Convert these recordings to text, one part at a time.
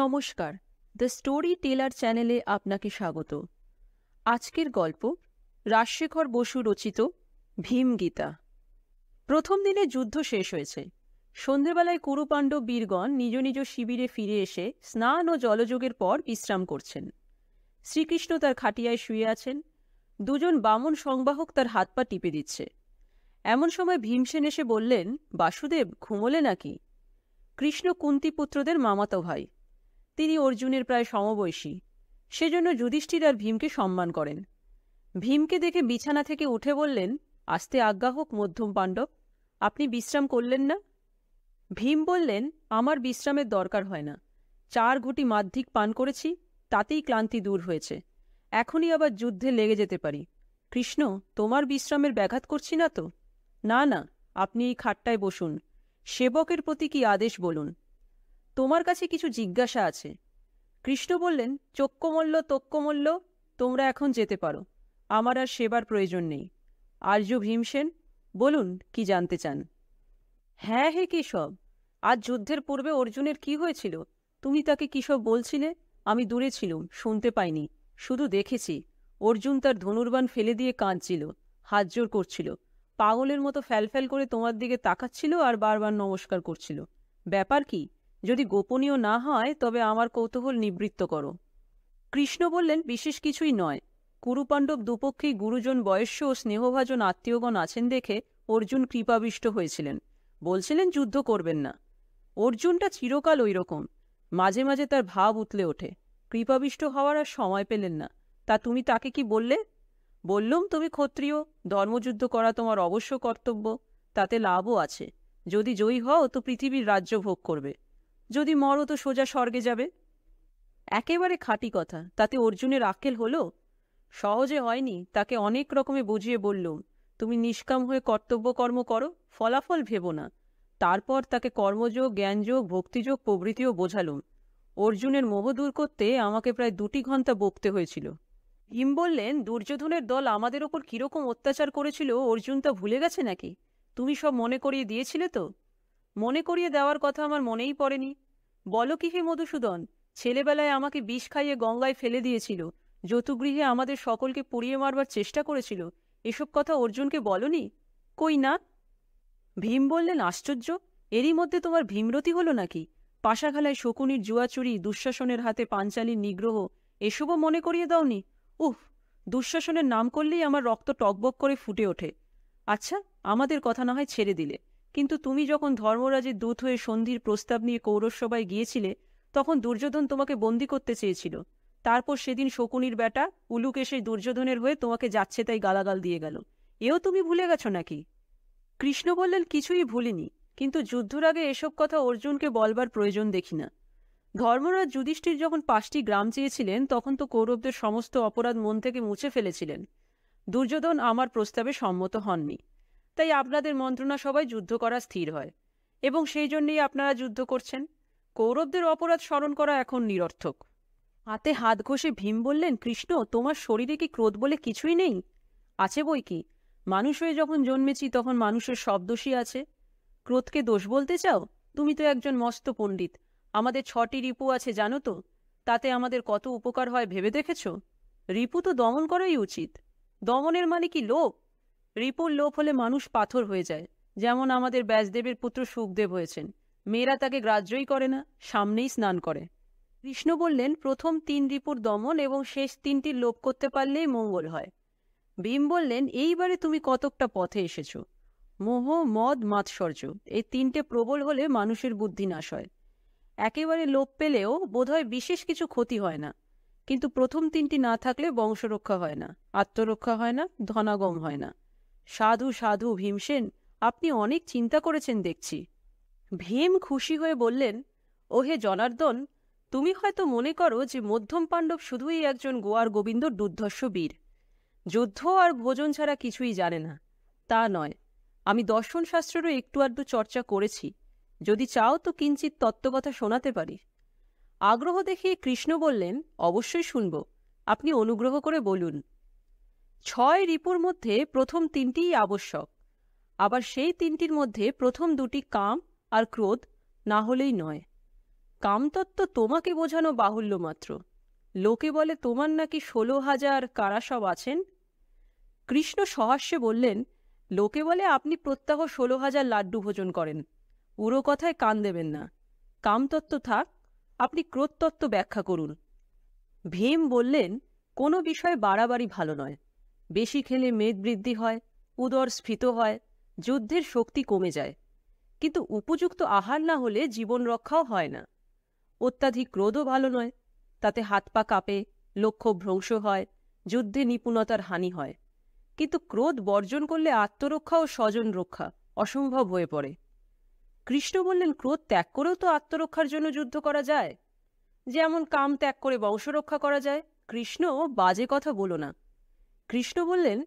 নমস্কার the story teller চ্যানেলে আপনাকে স্বাগত আজকের গল্প রাজশেখর বসু রচিত ভীম গীতা প্রথম দিনে যুদ্ধ শেষ হয়েছে সন্ধেবেলায় কুরুপাণ্ড বীরগণ নিজ নিজ শিবিরে ফিরে এসে স্নান ও জলযোগের পর বিশ্রাম করছেন শ্রীকৃষ্ণ তার খাটিয়ায় শুয়ে আছেন দুজন বামন সংবাহক তার হাত পা টিপে দিচ্ছে এমন সময় ভীমসেন এসে বললেন বাসুদেব ঘুমলে নাকি কৃষ্ণ কুন্তিপুত্রদের মামাতো ভাই তিনি অর্জুনের প্রায় সমবয়সী সেজন্য যুধিষ্ঠির আর ভীমকে সম্মান করেন ভীমকে দেখে বিছানা থেকে উঠে বললেন আস্তে আজ্ঞা হোক মধ্যম পাণ্ডব আপনি বিশ্রাম করলেন না ভীম বললেন আমার বিশ্রামের দরকার হয় না চার ঘুটি মাধ্যিক পান করেছি তাতেই ক্লান্তি দূর হয়েছে এখনই আবার যুদ্ধে লেগে যেতে পারি কৃষ্ণ তোমার বিশ্রামের ব্যাঘাত করছি না তো না না আপনি এই খাটটায় বসুন সেবকের প্রতি কি আদেশ বলুন তোমার কাছে কিছু জিজ্ঞাসা আছে কৃষ্ণ বললেন চক্যমল্য তক্যমল্য তোমরা এখন যেতে পারো আমার আর সেবার প্রয়োজন নেই আর্য ভীমসেন বলুন কি জানতে চান হ্যাঁ হে কেশব আজ যুদ্ধের পূর্বে অর্জুনের কি হয়েছিল তুমি তাকে কিসব বলছিলে আমি দূরে ছিলুম শুনতে পাইনি শুধু দেখেছি অর্জুন তার ধনুর্বান ফেলে দিয়ে কাঁদছিল হাত জোর করছিল পাগলের মতো ফ্যালফ্যাল করে তোমার দিকে তাকাচ্ছিল আর বারবার নমস্কার করছিল ব্যাপার কি যদি গোপনীয় না হয় তবে আমার কৌতূহল নিবৃত্ত করো কৃষ্ণ বললেন বিশেষ কিছুই নয় কুরুপাণ্ডব দুপক্ষেই গুরুজন বয়স্য ও স্নেহভাজন আত্মীয়গণ আছেন দেখে অর্জুন কৃপাবিষ্ট হয়েছিলেন বলছিলেন যুদ্ধ করবেন না অর্জুনটা চিরকাল ওই রকম মাঝে মাঝে তার ভাব উতলে ওঠে কৃপাবিষ্ট হওয়ার আর সময় পেলেন না তা তুমি তাকে কি বললে বললুম তুমি ক্ষত্রিয় ধর্মযুদ্ধ করা তোমার অবশ্য কর্তব্য তাতে লাভও আছে যদি জয়ী হও তো পৃথিবীর রাজ্য ভোগ করবে যদি মরো তো সোজা স্বর্গে যাবে একেবারে খাঁটি কথা তাতে অর্জুনের আক্কেল হলো সহজে হয়নি তাকে অনেক রকমে বুঝিয়ে বললুম তুমি নিষ্কাম হয়ে কর্তব্য কর্ম করো ফলাফল ভেবো না তারপর তাকে কর্মযোগ জ্ঞানযোগ ভক্তিযোগ প্রভৃতিও বোঝালুম অর্জুনের মোহ দূর করতে আমাকে প্রায় দুটি ঘন্টা বকতে হয়েছিল ভীম বললেন দুর্যোধনের দল আমাদের ওপর কীরকম অত্যাচার করেছিল অর্জুন তা ভুলে গেছে নাকি তুমি সব মনে করিয়ে দিয়েছিলে তো মনে করিয়ে দেওয়ার কথা আমার মনেই পড়েনি বলো কি হে মধুসূদন ছেলেবেলায় আমাকে বিষ খাইয়ে গঙ্গায় ফেলে দিয়েছিল যতুগৃহে আমাদের সকলকে পুড়িয়ে মারবার চেষ্টা করেছিল এসব কথা অর্জুনকে বলনি কই না ভীম বললেন আশ্চর্য এরই মধ্যে তোমার ভীমরতি হলো নাকি পাশাখালায় শকুনির জুয়াচুরি দুঃশাসনের হাতে পাঞ্চালির নিগ্রহ এসবও মনে করিয়ে দাওনি উফ দুঃশাসনের নাম করলেই আমার রক্ত টকবক করে ফুটে ওঠে আচ্ছা আমাদের কথা না হয় ছেড়ে দিলে কিন্তু তুমি যখন ধর্মরাজের দূত হয়ে সন্ধির প্রস্তাব নিয়ে কৌরসভায় গিয়েছিলে তখন দুর্যোধন তোমাকে বন্দি করতে চেয়েছিল তারপর সেদিন শকুনির বেটা উলুক এসে দুর্যোধনের হয়ে তোমাকে যাচ্ছে তাই গালাগাল দিয়ে গেল এও তুমি ভুলে গেছো নাকি কৃষ্ণ বললেন কিছুই ভুলিনি কিন্তু যুদ্ধর আগে এসব কথা অর্জুনকে বলবার প্রয়োজন দেখি না ধর্মরাজ যুধিষ্ঠির যখন পাঁচটি গ্রাম চেয়েছিলেন তখন তো কৌরবদের সমস্ত অপরাধ মন থেকে মুছে ফেলেছিলেন দুর্যোধন আমার প্রস্তাবে সম্মত হননি তাই আপনাদের মন্ত্রণা সবাই যুদ্ধ করা স্থির হয় এবং সেই জন্যেই আপনারা যুদ্ধ করছেন কৌরবদের অপরাধ স্মরণ করা এখন নিরর্থক হাতে হাত ঘষে ভীম বললেন কৃষ্ণ তোমার শরীরে কি ক্রোধ বলে কিছুই নেই আছে বই কি মানুষ হয়ে যখন জন্মেছি তখন মানুষের সব দোষী আছে ক্রোধকে দোষ বলতে চাও তুমি তো একজন মস্ত পণ্ডিত আমাদের ছটি রিপু আছে জানো তো তাতে আমাদের কত উপকার হয় ভেবে দেখেছ রিপু তো দমন করাই উচিত দমনের মানে কি লোভ রিপুর লোভ হলে মানুষ পাথর হয়ে যায় যেমন আমাদের ব্যাসদেবের পুত্র সুখদেব হয়েছেন মেয়েরা তাকে গ্রাহ্যই করে না সামনেই স্নান করে কৃষ্ণ বললেন প্রথম তিন রিপুর দমন এবং শেষ তিনটি লোপ করতে পারলেই মঙ্গল হয় ভীম বললেন এইবারে তুমি কতকটা পথে এসেছ মোহ মদ মাৎসর্য এই তিনটে প্রবল হলে মানুষের বুদ্ধি নাশ হয় একেবারে লোপ পেলেও বোধহয় বিশেষ কিছু ক্ষতি হয় না কিন্তু প্রথম তিনটি না থাকলে বংশরক্ষা হয় না আত্মরক্ষা হয় না ধনাগম হয় না সাধু সাধু ভীমসেন আপনি অনেক চিন্তা করেছেন দেখছি ভীম খুশি হয়ে বললেন ওহে জনার্দন তুমি হয়তো মনে করো যে মধ্যম পাণ্ডব শুধুই একজন গোয়ার গোবিন্দ দুর্ধর্ষ বীর যুদ্ধ আর ভোজন ছাড়া কিছুই জানে না তা নয় আমি দর্শন শাস্ত্রেরও একটু আধটু চর্চা করেছি যদি চাও তো কিঞ্চিত তত্ত্বকথা শোনাতে পারি আগ্রহ দেখিয়ে কৃষ্ণ বললেন অবশ্যই শুনব আপনি অনুগ্রহ করে বলুন ছয় রিপুর মধ্যে প্রথম তিনটিই আবশ্যক আবার সেই তিনটির মধ্যে প্রথম দুটি কাম আর ক্রোধ না হলেই নয় কামতত্ত্ব তোমাকে বোঝানো বাহুল্য মাত্র লোকে বলে তোমার নাকি ষোলো হাজার কারা সব আছেন কৃষ্ণ সহাস্যে বললেন লোকে বলে আপনি প্রত্যাহ ষোলো হাজার লাড্ডু ভোজন করেন উড়ো কথায় কান দেবেন না কামতত্ত্ব থাক আপনি ক্রোধতত্ত্ব ব্যাখ্যা করুন ভীম বললেন কোনো বিষয় বাড়াবাড়ি ভালো নয় বেশি খেলে মেদ বৃদ্ধি হয় উদর স্ফীত হয় যুদ্ধের শক্তি কমে যায় কিন্তু উপযুক্ত আহার না হলে জীবন রক্ষাও হয় না অত্যাধিক ক্রোধও ভালো নয় তাতে হাত পা কাঁপে লক্ষ্য ভ্রংশ হয় যুদ্ধে নিপুণতার হানি হয় কিন্তু ক্রোধ বর্জন করলে আত্মরক্ষা ও স্বজন রক্ষা অসম্ভব হয়ে পড়ে কৃষ্ণ বললেন ক্রোধ ত্যাগ করেও তো আত্মরক্ষার জন্য যুদ্ধ করা যায় যেমন কাম ত্যাগ করে বংশরক্ষা করা যায় কৃষ্ণ বাজে কথা বলো না কৃষ্ণ বললেন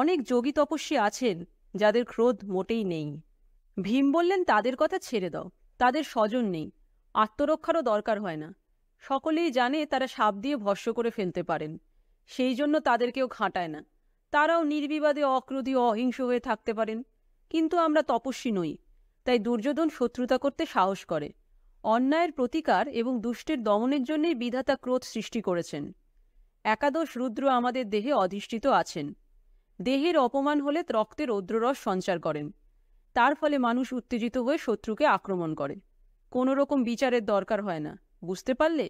অনেক যোগী তপস্বী আছেন যাদের ক্রোধ মোটেই নেই ভীম বললেন তাদের কথা ছেড়ে দাও তাদের স্বজন নেই আত্মরক্ষারও দরকার হয় না সকলেই জানে তারা সাপ দিয়ে ভস্য করে ফেলতে পারেন সেই জন্য তাদেরকেও খাঁটায় না তারাও নির্বিবাদে অক্রোধী অহিংস হয়ে থাকতে পারেন কিন্তু আমরা তপস্বী নই তাই দুর্যোধন শত্রুতা করতে সাহস করে অন্যায়ের প্রতিকার এবং দুষ্টের দমনের জন্যই বিধাতা ক্রোধ সৃষ্টি করেছেন একাদশ রুদ্র আমাদের দেহে অধিষ্ঠিত আছেন দেহের অপমান হলে রক্তে রৌদ্ররস সঞ্চার করেন তার ফলে মানুষ উত্তেজিত হয়ে শত্রুকে আক্রমণ করে কোনো রকম বিচারের দরকার হয় না বুঝতে পারলে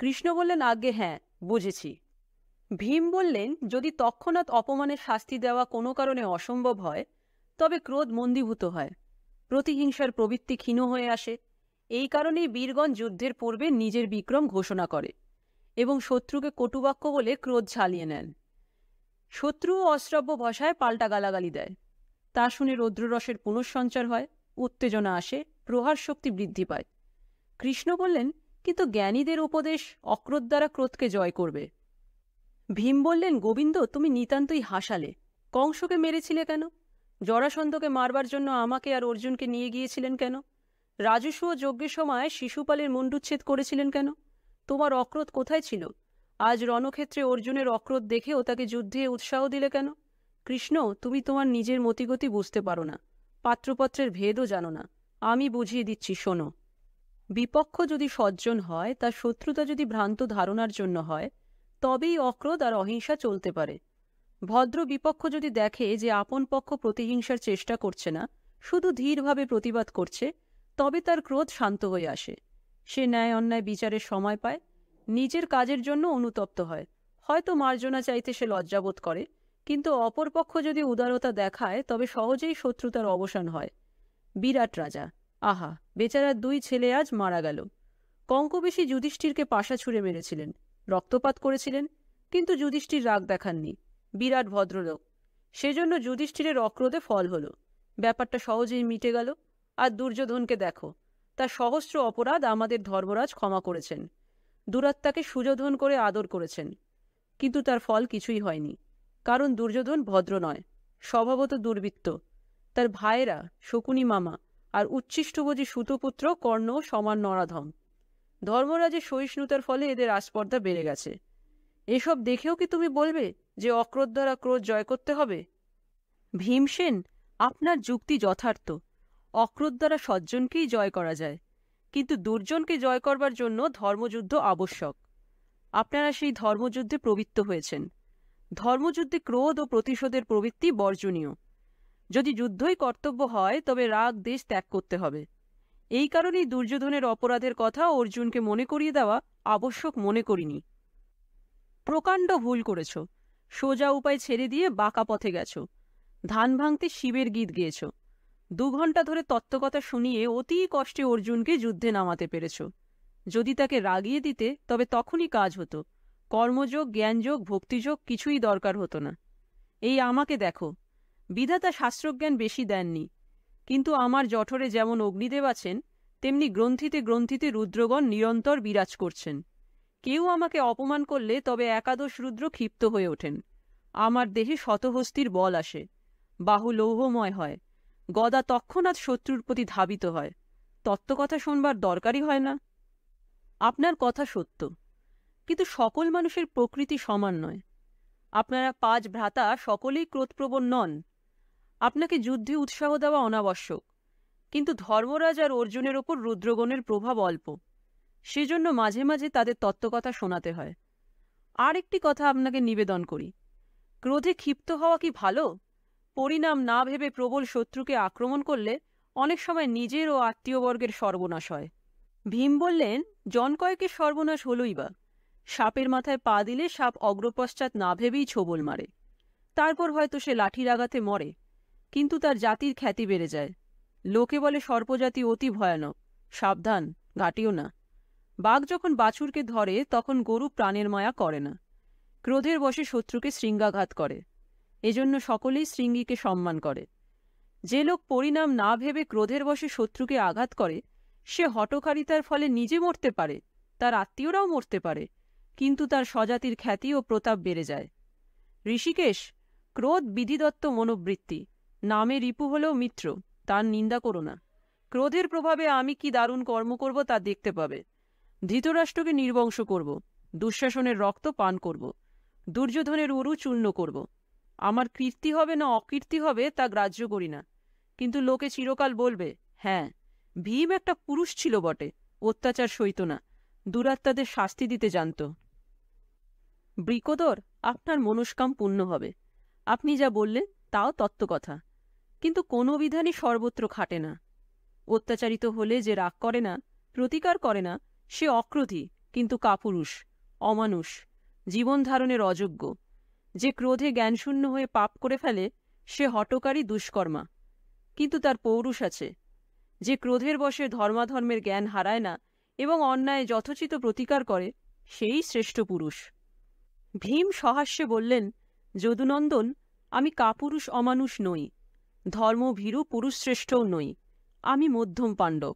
কৃষ্ণ বললেন আগে হ্যাঁ বুঝেছি ভীম বললেন যদি তৎক্ষণাৎ অপমানের শাস্তি দেওয়া কোনো কারণে অসম্ভব হয় তবে ক্রোধ মন্দীভূত হয় প্রতিহিংসার প্রবৃত্তি ক্ষীণ হয়ে আসে এই কারণেই বীরগণ যুদ্ধের পূর্বে নিজের বিক্রম ঘোষণা করে এবং শত্রুকে কটুবাক্য বলে ক্রোধ ঝালিয়ে নেন শত্রু অশ্রাব্য ভাষায় পাল্টা গালাগালি দেয় তা শুনে রৌদ্ররসের পুনঃসঞ্চার হয় উত্তেজনা আসে প্রহার শক্তি বৃদ্ধি পায় কৃষ্ণ বললেন কিন্তু জ্ঞানীদের উপদেশ অক্রোধ দ্বারা ক্রোধকে জয় করবে ভীম বললেন গোবিন্দ তুমি নিতান্তই হাসালে কংসকে মেরেছিলে কেন জরাসন্ধকে মারবার জন্য আমাকে আর অর্জুনকে নিয়ে গিয়েছিলেন কেন রাজস্ব যজ্ঞের সময় শিশুপালের মুন্ডুচ্ছেদ করেছিলেন কেন তোমার অক্রোধ কোথায় ছিল আজ রণক্ষেত্রে অর্জুনের অক্রোধ দেখেও তাকে যুদ্ধে উৎসাহ দিলে কেন কৃষ্ণ তুমি তোমার নিজের মতিগতি বুঝতে পারো না পাত্রপত্রের ভেদও জানো না আমি বুঝিয়ে দিচ্ছি শোনো বিপক্ষ যদি সজ্জন হয় তার শত্রুতা যদি ভ্রান্ত ধারণার জন্য হয় তবেই অক্রোধ আর অহিংসা চলতে পারে ভদ্র বিপক্ষ যদি দেখে যে আপন পক্ষ প্রতিহিংসার চেষ্টা করছে না শুধু ধীরভাবে প্রতিবাদ করছে তবে তার ক্রোধ শান্ত হয়ে আসে সে ন্যায় অন্যায় বিচারের সময় পায় নিজের কাজের জন্য অনুতপ্ত হয় হয়তো মার্জনা চাইতে সে লজ্জাবোধ করে কিন্তু অপরপক্ষ যদি উদারতা দেখায় তবে সহজেই শত্রুতার অবসান হয় বিরাট রাজা আহা বেচারার দুই ছেলে আজ মারা গেল কঙ্কবেশী যুধিষ্ঠিরকে পাশা ছুঁড়ে মেরেছিলেন রক্তপাত করেছিলেন কিন্তু যুধিষ্ঠির রাগ দেখাননি বিরাট ভদ্রলোক সেজন্য যুধিষ্ঠিরের অক্রোধে ফল হল ব্যাপারটা সহজেই মিটে গেল আর দুর্যোধনকে দেখো তার সহস্র অপরাধ আমাদের ধর্মরাজ ক্ষমা করেছেন দুরাত্মাকে সুযোধন করে আদর করেছেন কিন্তু তার ফল কিছুই হয়নি কারণ দুর্যোধন ভদ্র নয় স্বভাবত দুর্বৃত্ত তার ভাইয়েরা শকুনি মামা আর উচ্ছিষ্টভোজী সুতপুত্র কর্ণ সমান নরাধম ধর্মরাজের সহিষ্ণুতার ফলে এদের আস্পর্ধা বেড়ে গেছে এসব দেখেও কি তুমি বলবে যে অক্রোধ দ্বারা ক্রোধ জয় করতে হবে ভীমসেন আপনার যুক্তি যথার্থ অক্রোধ দ্বারা সজ্জনকেই জয় করা যায় কিন্তু দুর্জনকে জয় করবার জন্য ধর্মযুদ্ধ আবশ্যক আপনারা সেই ধর্মযুদ্ধে প্রবৃত্ত হয়েছেন ধর্মযুদ্ধে ক্রোধ ও প্রতিশোধের প্রবৃত্তি বর্জনীয় যদি যুদ্ধই কর্তব্য হয় তবে রাগ দেশ ত্যাগ করতে হবে এই কারণেই দুর্যোধনের অপরাধের কথা অর্জুনকে মনে করিয়ে দেওয়া আবশ্যক মনে করিনি প্রকাণ্ড ভুল করেছ সোজা উপায় ছেড়ে দিয়ে বাঁকা পথে গেছ ধান ভাঙতে শিবের গীত গিয়েছ দু ঘন্টা ধরে তত্ত্বকথা শুনিয়ে অতি কষ্টে অর্জুনকে যুদ্ধে নামাতে পেরেছ যদি তাকে রাগিয়ে দিতে তবে তখনই কাজ হতো কর্মযোগ জ্ঞানযোগ ভক্তিযোগ কিছুই দরকার হতো না এই আমাকে দেখো বিধাতা শাস্ত্রজ্ঞান বেশি দেননি কিন্তু আমার জঠরে যেমন অগ্নিদেব আছেন তেমনি গ্রন্থিতে গ্রন্থিতে রুদ্রগণ নিরন্তর বিরাজ করছেন কেউ আমাকে অপমান করলে তবে একাদশ রুদ্র ক্ষিপ্ত হয়ে ওঠেন আমার দেহে শতহস্তির বল আসে বাহু লৌহময় হয় গদা তৎক্ষণাৎ শত্রুর প্রতি ধাবিত হয় তত্ত্বকথা শোনবার দরকারই হয় না আপনার কথা সত্য কিন্তু সকল মানুষের প্রকৃতি সমান নয় আপনারা পাঁচ ভ্রাতা সকলেই ক্রোধপ্রবণ নন আপনাকে যুদ্ধে উৎসাহ দেওয়া অনাবশ্যক কিন্তু ধর্মরাজ আর অর্জুনের ওপর রুদ্রগণের প্রভাব অল্প সেজন্য মাঝে মাঝে তাদের তত্ত্বকথা শোনাতে হয় আর একটি কথা আপনাকে নিবেদন করি ক্রোধে ক্ষিপ্ত হওয়া কি ভালো পরিণাম না ভেবে প্রবল শত্রুকে আক্রমণ করলে অনেক সময় নিজের ও আত্মীয়বর্গের সর্বনাশ হয় ভীম বললেন জনকয়কে সর্বনাশ হলই বা সাপের মাথায় পা দিলে সাপ অগ্রপশ্চাৎ না ভেবেই ছোবল মারে তারপর হয়তো সে লাঠির আঘাতে মরে কিন্তু তার জাতির খ্যাতি বেড়ে যায় লোকে বলে সর্পজাতি অতি ভয়ানক সাবধান ঘাটিও না বাঘ যখন বাছুরকে ধরে তখন গরু প্রাণের মায়া করে না ক্রোধের বসে শত্রুকে শৃঙ্গাঘাত করে এজন্য সকলেই শৃঙ্গীকে সম্মান করে যে লোক পরিণাম না ভেবে ক্রোধের বসে শত্রুকে আঘাত করে সে হটকারিতার ফলে নিজে মরতে পারে তার আত্মীয়রাও মরতে পারে কিন্তু তার স্বজাতির খ্যাতি ও প্রতাপ বেড়ে যায় ঋষিকেশ ক্রোধ বিধিদত্ত মনোবৃত্তি নামে রিপু হলেও মিত্র তার নিন্দা করো না ক্রোধের প্রভাবে আমি কি দারুণ কর্ম করব তা দেখতে পাবে ধৃতরাষ্ট্রকে নির্বংশ করব দুঃশাসনের রক্ত পান করব দুর্যোধনের উরু চূর্ণ করব আমার কীর্তি হবে না অকীর্তি হবে তা গ্রাহ্য করি না কিন্তু লোকে চিরকাল বলবে হ্যাঁ ভীম একটা পুরুষ ছিল বটে অত্যাচার সইত না দুরাত্মাদের শাস্তি দিতে জানত বৃকদর আপনার মনস্কাম পূর্ণ হবে আপনি যা বললেন তাও তত্ত্বকথা কিন্তু কোনো বিধানই সর্বত্র খাটে না অত্যাচারিত হলে যে রাগ করে না প্রতিকার করে না সে অক্রোধী কিন্তু কাপুরুষ অমানুষ জীবন ধারণের অযোগ্য যে ক্রোধে জ্ঞানশূন্য হয়ে পাপ করে ফেলে সে হটকারী দুষ্কর্মা কিন্তু তার পৌরুষ আছে যে ক্রোধের বসে ধর্মাধর্মের জ্ঞান হারায় না এবং অন্যায় যথোচিত প্রতিকার করে সেই শ্রেষ্ঠ পুরুষ ভীম সহাস্যে বললেন যদুনন্দন আমি কাপুরুষ অমানুষ নই ধর্মভীরু পুরুষশ্রেষ্ঠও নই আমি মধ্যম পাণ্ডব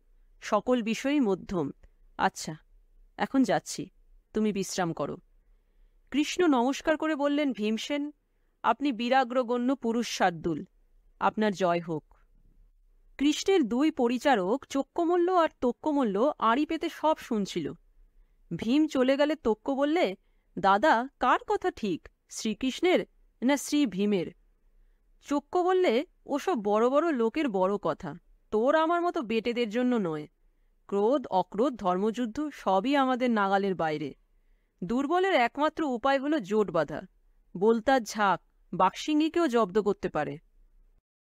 সকল বিষয়েই মধ্যম আচ্ছা এখন যাচ্ছি তুমি বিশ্রাম করো কৃষ্ণ নমস্কার করে বললেন ভীমসেন আপনি বিরাগ্রগণ্য পুরুষ সাদ্দুল আপনার জয় হোক কৃষ্ণের দুই পরিচারক চক্যমল্ল আর তক্যমল্ল আড়ি পেতে সব শুনছিল ভীম চলে গেলে তক্য বললে দাদা কার কথা ঠিক শ্রীকৃষ্ণের না শ্রী ভীমের চক্য বললে ওসব বড় বড় লোকের বড় কথা তোর আমার মতো বেটেদের জন্য নয় ক্রোধ অক্রোধ ধর্মযুদ্ধ সবই আমাদের নাগালের বাইরে দুর্বলের একমাত্র উপায় হলো জোট বাঁধা বোলতার ঝাঁক বাক্সিঙ্গিকেও জব্দ করতে পারে